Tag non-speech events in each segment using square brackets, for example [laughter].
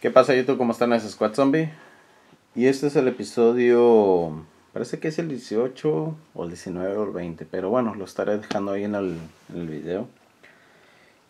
¿Qué pasa YouTube? ¿Cómo están? Es Squad Zombie. Y este es el episodio, parece que es el 18 o el 19 o el 20, pero bueno, lo estaré dejando ahí en el, video.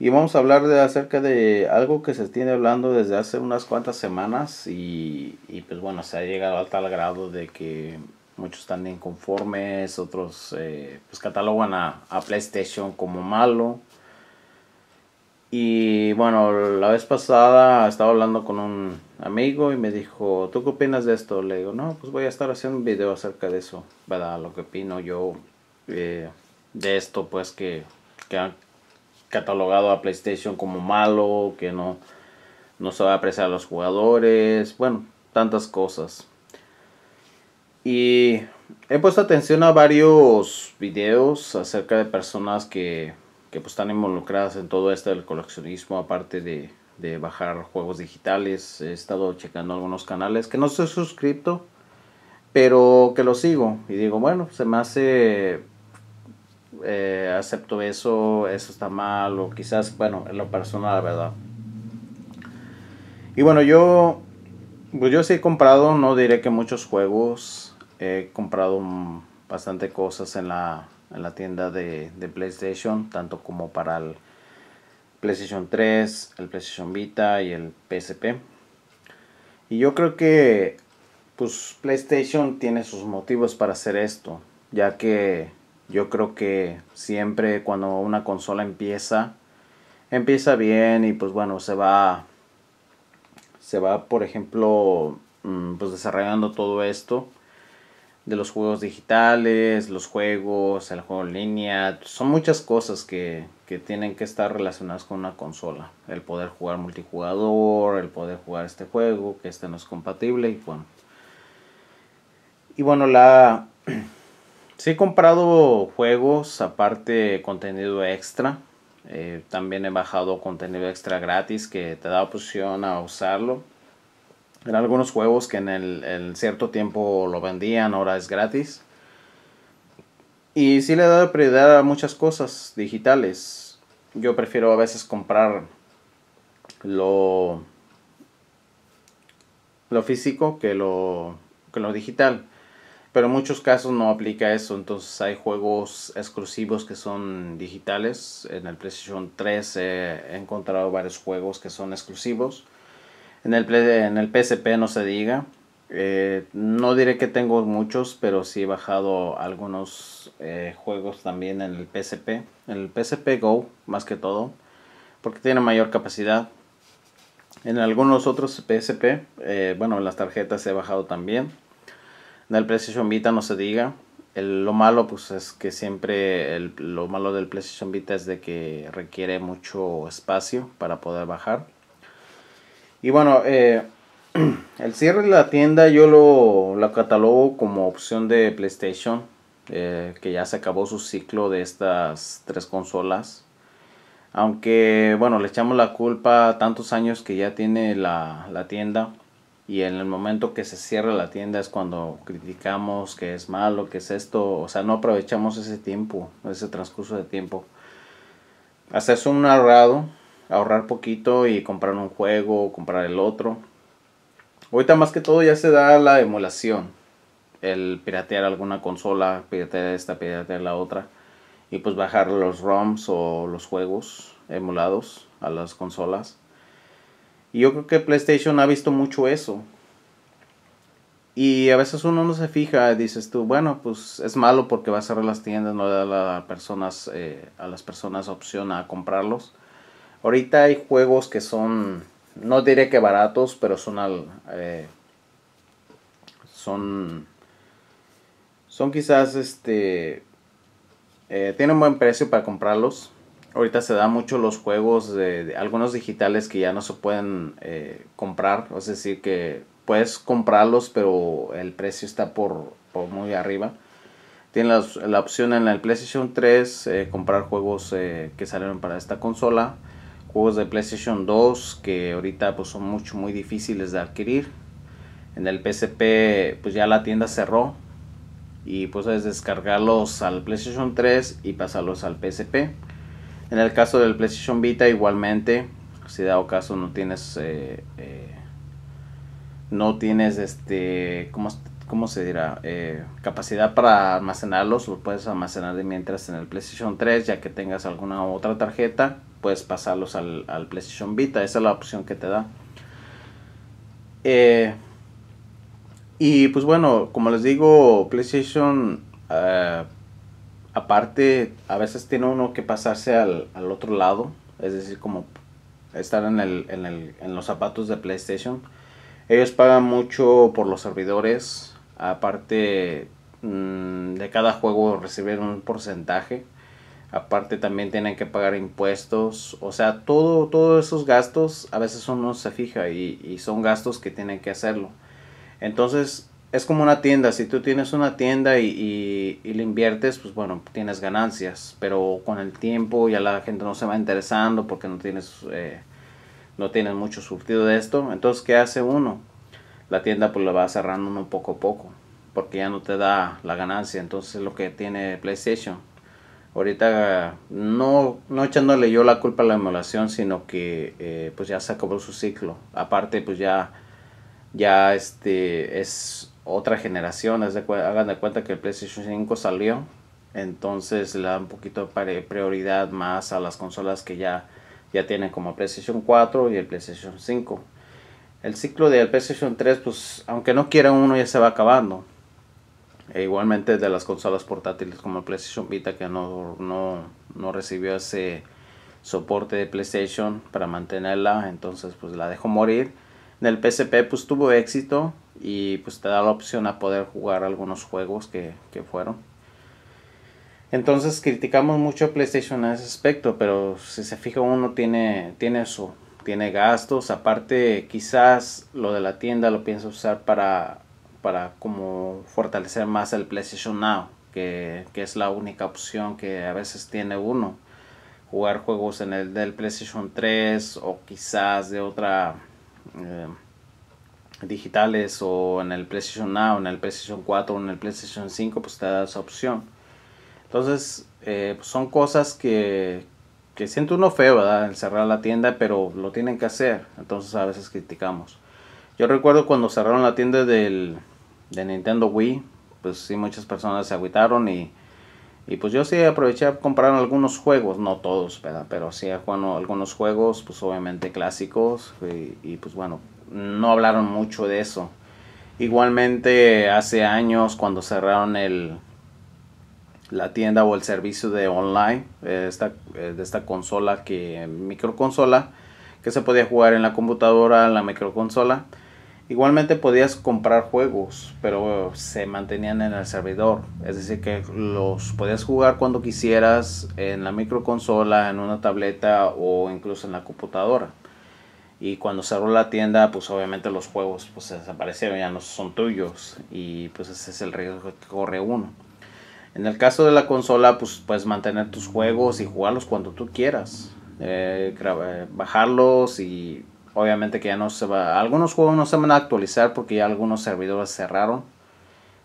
Y vamos a hablar de, acerca de algo que se tiene hablando desde hace unas cuantas semanas y, y pues bueno, se ha llegado a tal grado de que muchos están inconformes, otros eh, pues catalogan a PlayStation como malo bueno, la vez pasada estaba hablando con un amigo y me dijo, ¿tú qué opinas de esto? Le digo, no, pues voy a estar haciendo un video acerca de eso, verdad, lo que opino yo eh, de esto, pues que, han catalogado a PlayStation como malo, que no, no se va a apreciar a los jugadores, bueno, tantas cosas. Y he puesto atención a varios videos acerca de personas que que pues están involucradas en todo esto del coleccionismo, aparte de, bajar juegos digitales. He estado checando algunos canales que no estoy suscrito, pero que lo sigo y digo, bueno, se me hace, eh, acepto eso, eso está mal, o quizás, bueno, en lo personal, la verdad. Y bueno, yo, pues yo sí he comprado, no diré que muchos juegos, he comprado bastante cosas en la en la tienda de, PlayStation, tanto como para el PlayStation 3, el PlayStation Vita y el PSP. Y yo creo que pues PlayStation tiene sus motivos para hacer esto, ya que yo creo que siempre cuando una consola empieza empieza bien y pues bueno, se va se va, por ejemplo, mm, pues desarrollando todo esto de los juegos digitales, los juegos, el juego en línea, son muchas cosas que, tienen que estar relacionadas con una consola. El poder jugar multijugador, el poder jugar este juego, que este no es compatible y bueno. Y bueno, la... [clears throat] Sí he comprado juegos, aparte contenido extra. Eh, también he bajado contenido extra gratis que te da opción a usarlo eran algunos juegos que en el, cierto tiempo lo vendían, ahora es gratis. Y sí le he dado prioridad a muchas cosas digitales. Yo prefiero a veces comprar lo, lo físico que lo, que lo digital. Pero en muchos casos no aplica eso. Entonces hay juegos exclusivos que son digitales. En el PlayStation 3 he encontrado varios juegos que son exclusivos en el, PSP no se diga. Eh, no diré que tengo muchos, pero sí he bajado algunos eh, juegos también en el PSP. En el PSP Go, más que todo, porque tiene mayor capacidad. En algunos otros PSP, bueno eh, bueno, las tarjetas he bajado también. En el PlayStation Vita no se diga. lo malo, pues es que siempre lo malo del PlayStation Vita es de que requiere mucho espacio para poder bajar y bueno, eh, [clears throat] el cierre de la tienda yo lo, catalogo como opción de PlayStation, eh, que ya se acabó su ciclo de estas tres consolas. Aunque, bueno, le echamos la culpa tantos años que ya tiene la, tienda. Y en el momento que se cierra la tienda es cuando criticamos que es malo, que es esto. O sea, no aprovechamos ese tiempo, ese transcurso de tiempo. es un narrado ahorrar poquito y comprar un juego o comprar el otro. Ahorita más que todo ya se da la emulación, el piratear alguna consola, piratear esta, piratear la otra y pues bajar los ROMs o los juegos emulados a las consolas. Y yo creo que PlayStation ha visto mucho eso. Y a veces uno no se fija, dices tú, bueno, pues es malo porque va a cerrar las tiendas, no le da a, las personas, eh, a las personas opción a comprarlos. Ahorita hay juegos que son, no diré que baratos, pero son al, eh, son, son quizás este, eh, tienen buen precio para comprarlos. Ahorita se dan mucho los juegos de, algunos digitales que ya no se pueden eh, comprar, es decir que puedes comprarlos, pero el precio está por, muy arriba. Tiene la, opción en el PlayStation 3 eh, comprar juegos que salieron para esta consola juegos de PlayStation 2 que ahorita pues son mucho muy difíciles de adquirir. En el PSP pues ya la tienda cerró y pues es descargarlos al PlayStation 3 y pasarlos al PSP. En el caso del PlayStation Vita igualmente, si dado caso no tienes eh, eh, no tienes este ¿cómo, se dirá eh, capacidad para almacenarlos, los puedes almacenar mientras en el PlayStation 3 ya que tengas alguna otra tarjeta puedes pasarlos al, PlayStation Vita. Esa es la opción que te da. Eh, y pues bueno, como les digo, PlayStation eh, aparte a veces tiene uno que pasarse al, otro lado, es decir, como estar en, los zapatos de PlayStation. Ellos pagan mucho por los servidores, aparte mm, de cada juego reciben un porcentaje aparte también tienen que pagar impuestos, o sea, todo, todos esos gastos a veces uno se fija y, son gastos que tienen que hacerlo. Entonces, es como una tienda, si tú tienes una tienda y, y, le inviertes, pues bueno, tienes ganancias, pero con el tiempo ya la gente no se va interesando porque no tienes, eh, no tienes mucho surtido de esto, entonces, ¿qué hace uno? La tienda pues la va cerrando uno poco a poco porque ya no te da la ganancia, entonces es lo que tiene PlayStation ahorita no, no echándole yo la culpa a la emulación, sino que eh, pues ya se acabó su ciclo. Aparte, pues ya, ya este es otra generación, hagan de cuenta que el PlayStation 5 salió, entonces le da un poquito de prioridad más a las consolas que ya, ya tienen como PlayStation 4 y el PlayStation 5. El ciclo del PlayStation 3, pues aunque no quiera uno ya se va acabando. E igualmente de las consolas portátiles como el PlayStation Vita que no, recibió ese soporte de PlayStation para mantenerla, entonces pues la dejó morir. En el PSP pues tuvo éxito y pues te da la opción a poder jugar algunos juegos que, fueron. Entonces criticamos mucho a PlayStation en ese aspecto, pero si se fija uno tiene, tiene eso, tiene gastos, aparte quizás lo de la tienda lo piensa usar para para como fortalecer más el PlayStation Now, que, que es la única opción que a veces tiene uno. Jugar juegos en el del PlayStation 3 o quizás de otra eh, digitales o en el PlayStation Now, en el PlayStation 4 o en el PlayStation 5, pues te da esa opción. Entonces, eh, pues son cosas que, que siente uno feo, ¿verdad? En cerrar la tienda, pero lo tienen que hacer. Entonces a veces criticamos. Yo recuerdo cuando cerraron la tienda del, de Nintendo Wii, pues sí, muchas personas se agüitaron y, pues yo sí aproveché a comprar algunos juegos, no todos, Pero sí algunos juegos, pues obviamente clásicos y, pues bueno, no hablaron mucho de eso. Igualmente hace años cuando cerraron el, la tienda o el servicio de online de esta, de esta consola que microconsola que se podía jugar en la computadora la microconsola Igualmente podías comprar juegos, pero se mantenían en el servidor. Es decir, que los podías jugar cuando quisieras en la microconsola, en una tableta o incluso en la computadora. Y cuando cerró la tienda, pues obviamente los juegos pues, desaparecieron, ya no son tuyos. Y pues ese es el riesgo que corre uno. En el caso de la consola, pues puedes mantener tus juegos y jugarlos cuando tú quieras. Eh, eh, bajarlos y obviamente que ya no se va, algunos juegos no se van a actualizar porque ya algunos servidores cerraron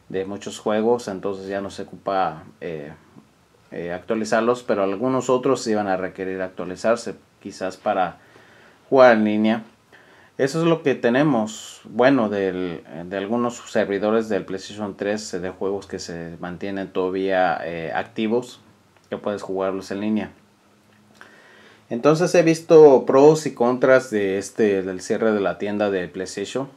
de muchos juegos, entonces ya no se ocupa eh, eh, actualizarlos, pero algunos otros sí van a requerir actualizarse, quizás para jugar en línea. Eso es lo que tenemos, bueno, de algunos servidores del PlayStation 3 eh, de juegos que se mantienen todavía activos, que puedes jugarlos en línea. Entonces he visto pros y contras de este, del cierre de la tienda de PlayStation.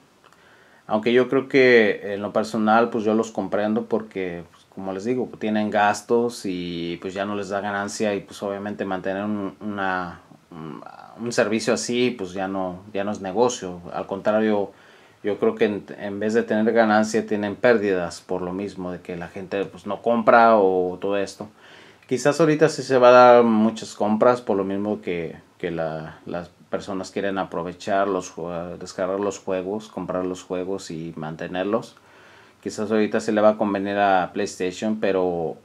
Aunque yo creo que en lo personal pues yo los comprendo porque pues, como les digo, tienen gastos y pues ya no les da ganancia y pues obviamente mantener un, servicio así pues ya no, ya no es negocio. Al contrario, yo creo que en, en, vez de tener ganancia tienen pérdidas por lo mismo de que la gente pues no compra o todo esto. Quizás ahorita sí se va a dar muchas compras, por lo mismo que, las personas quieren aprovechar, los, descargar los juegos, comprar los juegos y mantenerlos. Quizás ahorita se le va a convenir a PlayStation, pero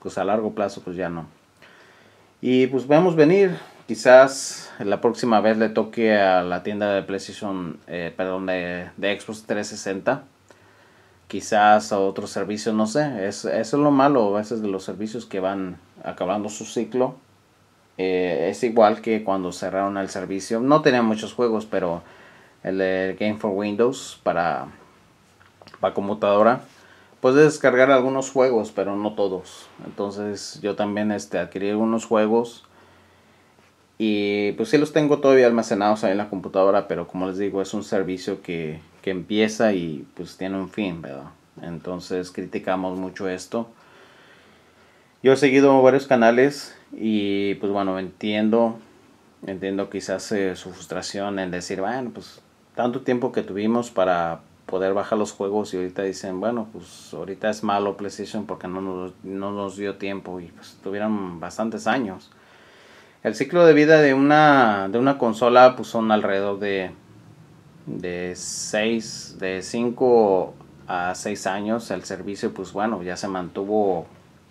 pues a largo plazo pues ya no. Y pues vamos a venir, quizás la próxima vez le toque a la tienda de PlayStation, eh, perdón, de, de Xbox 360 quizás a otro servicio, no sé, es, eso es lo malo a veces de los servicios que van acabando su ciclo. Eh, es igual que cuando cerraron el servicio. No tenía muchos juegos, pero el, Game for Windows para, para computadora. Puedes descargar algunos juegos, pero no todos. Entonces yo también este, adquirí algunos juegos. Y pues si los tengo todavía almacenados ahí en la computadora, pero como les digo, es un servicio que, que empieza y pues tiene un fin, ¿verdad? Entonces criticamos mucho esto. Yo he seguido varios canales y pues bueno, entiendo, entiendo quizás eh, su frustración en decir, bueno, pues tanto tiempo que tuvimos para poder bajar los juegos y ahorita dicen, bueno, pues ahorita es malo PlayStation porque no nos, dio tiempo y pues tuvieron bastantes años. El ciclo de vida de una, de una consola pues son alrededor de de 6 de 5 a 6 años el servicio pues bueno ya se mantuvo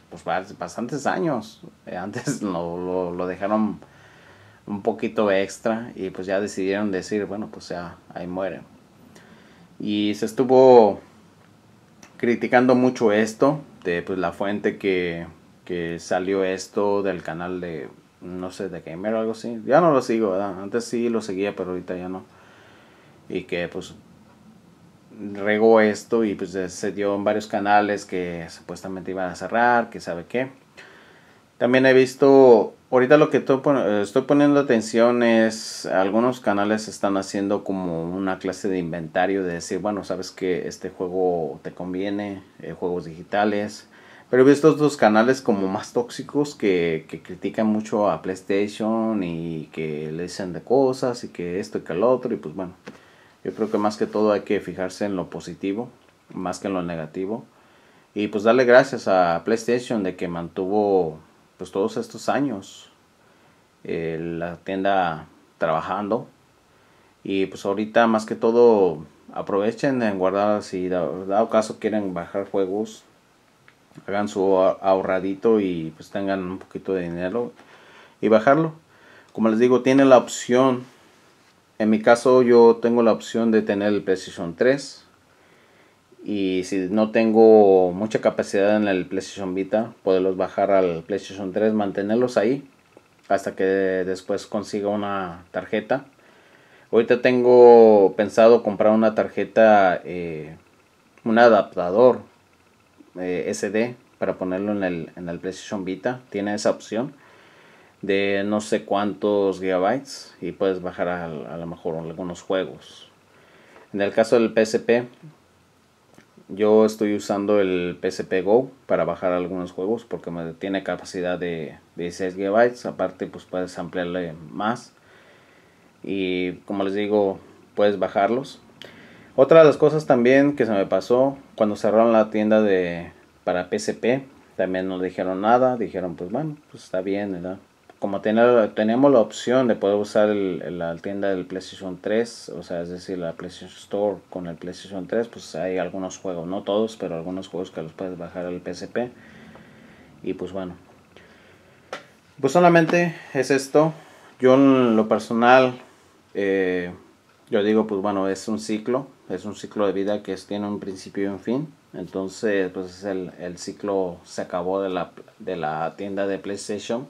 pues, bastantes años. Eh, antes [laughs] lo, dejaron un poquito extra y pues ya decidieron decir, bueno, pues ya ahí muere. Y se estuvo criticando mucho esto, de pues la fuente que, salió esto del canal de, no sé, de Gamer o algo así. Ya no lo sigo, Antes sí lo seguía, pero ahorita ya no. Y que pues regó esto y pues se dio en varios canales que supuestamente iban a cerrar, que sabe qué. También he visto, ahorita lo que estoy poniendo atención es, algunos canales están haciendo como una clase de inventario de decir, bueno, sabes que este juego te conviene, eh, juegos digitales. Pero he visto dos canales como más tóxicos que, critican mucho a PlayStation y que le dicen de cosas y que esto y que el otro y pues bueno. Yo creo que más que todo hay que fijarse en lo positivo, más que en lo negativo. Y pues darle gracias a PlayStation de que mantuvo pues todos estos años eh, la tienda trabajando. Y pues ahorita más que todo aprovechen en guardar, si dado caso quieren bajar juegos, hagan su ahorradito y pues tengan un poquito de dinero y bajarlo. Como les digo, tiene la opción en mi caso yo tengo la opción de tener el PlayStation 3 y si no tengo mucha capacidad en el PlayStation Vita, poderlos bajar al PlayStation 3, mantenerlos ahí hasta que después consiga una tarjeta. Ahorita tengo pensado comprar una tarjeta, eh, un adaptador eh, SD para ponerlo en el, en el PlayStation Vita. Tiene esa opción de no sé cuántos gigabytes y puedes bajar a, lo mejor algunos juegos. En el caso del PSP, yo estoy usando el PSP Go para bajar algunos juegos porque me tiene capacidad de 16 gigabytes Aparte, pues puedes ampliarle más. Y como les digo, puedes bajarlos. Otra de las cosas también que se me pasó cuando cerraron la tienda de para PSP, también no dijeron nada. Dijeron, pues bueno, pues está bien, ¿verdad? como tener, tenemos la opción de poder usar el, la tienda del PlayStation 3, o sea, es decir, la PlayStation Store con el PlayStation 3, pues hay algunos juegos, no todos, pero algunos juegos que los puedes bajar al PSP. Y pues bueno. Pues solamente es esto. Yo en lo personal, eh, yo digo, pues bueno, es un ciclo, es un ciclo de vida que tiene un principio y un fin. Entonces, pues el, el ciclo se acabó de la, de la tienda de PlayStation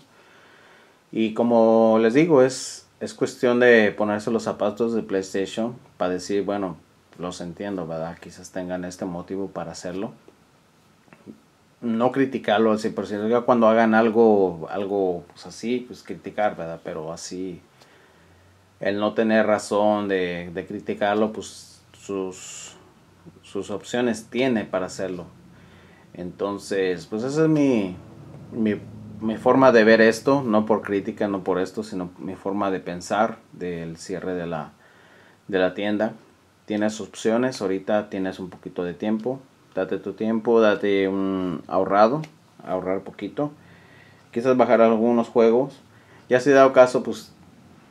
y como les digo, es, es cuestión de ponerse los zapatos de PlayStation para decir, bueno, los entiendo, ¿verdad? Quizás tengan este motivo para hacerlo. No criticarlo al 100%, cuando hagan algo, algo pues, así, pues criticar, ¿verdad? Pero así, el no tener razón de, de criticarlo, pues sus, sus opciones tiene para hacerlo. Entonces, pues ese es mi, mi mi forma de ver esto, no por crítica, no por esto, sino mi forma de pensar del cierre de la, de la tienda. Tienes opciones, ahorita tienes un poquito de tiempo, date tu tiempo, date un ahorrado, ahorrar poquito. Quizás bajar algunos juegos. Ya si dado caso, pues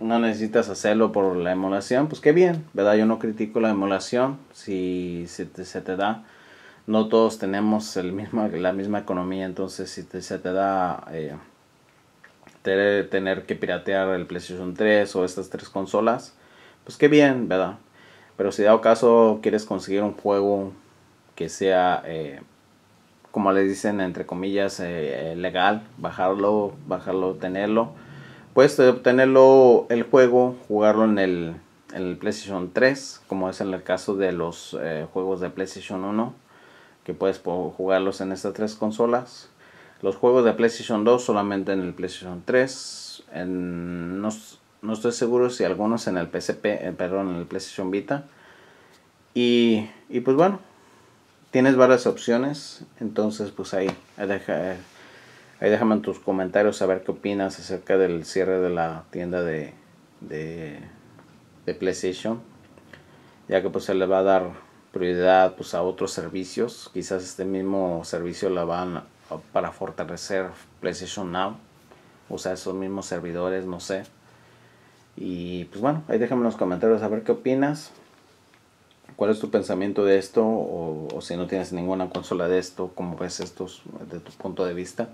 no necesitas hacerlo por la emulación, pues qué bien, ¿verdad? Yo no critico la emulación si se te da no todos tenemos el la misma economía, entonces si te, se te da eh, tener, que piratear el PlayStation 3 o estas tres consolas, pues qué bien, ¿verdad? Pero si dado caso quieres conseguir un juego que sea, eh, como le dicen entre comillas, eh, legal, bajarlo, bajarlo, tenerlo, puedes obtenerlo el juego, jugarlo en el, en el PlayStation 3, como es en el caso de los juegos de PlayStation 1 que puedes jugarlos en estas tres consolas. Los juegos de PlayStation 2 solamente en el PlayStation 3. no, estoy seguro si algunos en el PCP, eh, perdón, en el PlayStation Vita. Y, y, pues bueno, tienes varias opciones. Entonces pues ahí, ahí, déjame en tus comentarios saber qué opinas acerca del cierre de la tienda de, de, de PlayStation. Ya que pues se le va a dar prioridad pues, a otros servicios. Quizás este mismo servicio la van para fortalecer PlayStation Now. O sea, esos mismos servidores, no sé. Y pues bueno, ahí déjame en los comentarios a ver qué opinas. ¿Cuál es tu pensamiento de esto? O, si no tienes ninguna consola de esto, ¿cómo ves estos de tu punto de vista?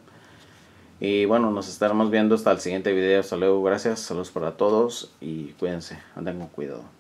Y bueno, nos estaremos viendo hasta el siguiente video. Hasta luego, gracias, saludos para todos y cuídense, anden con cuidado.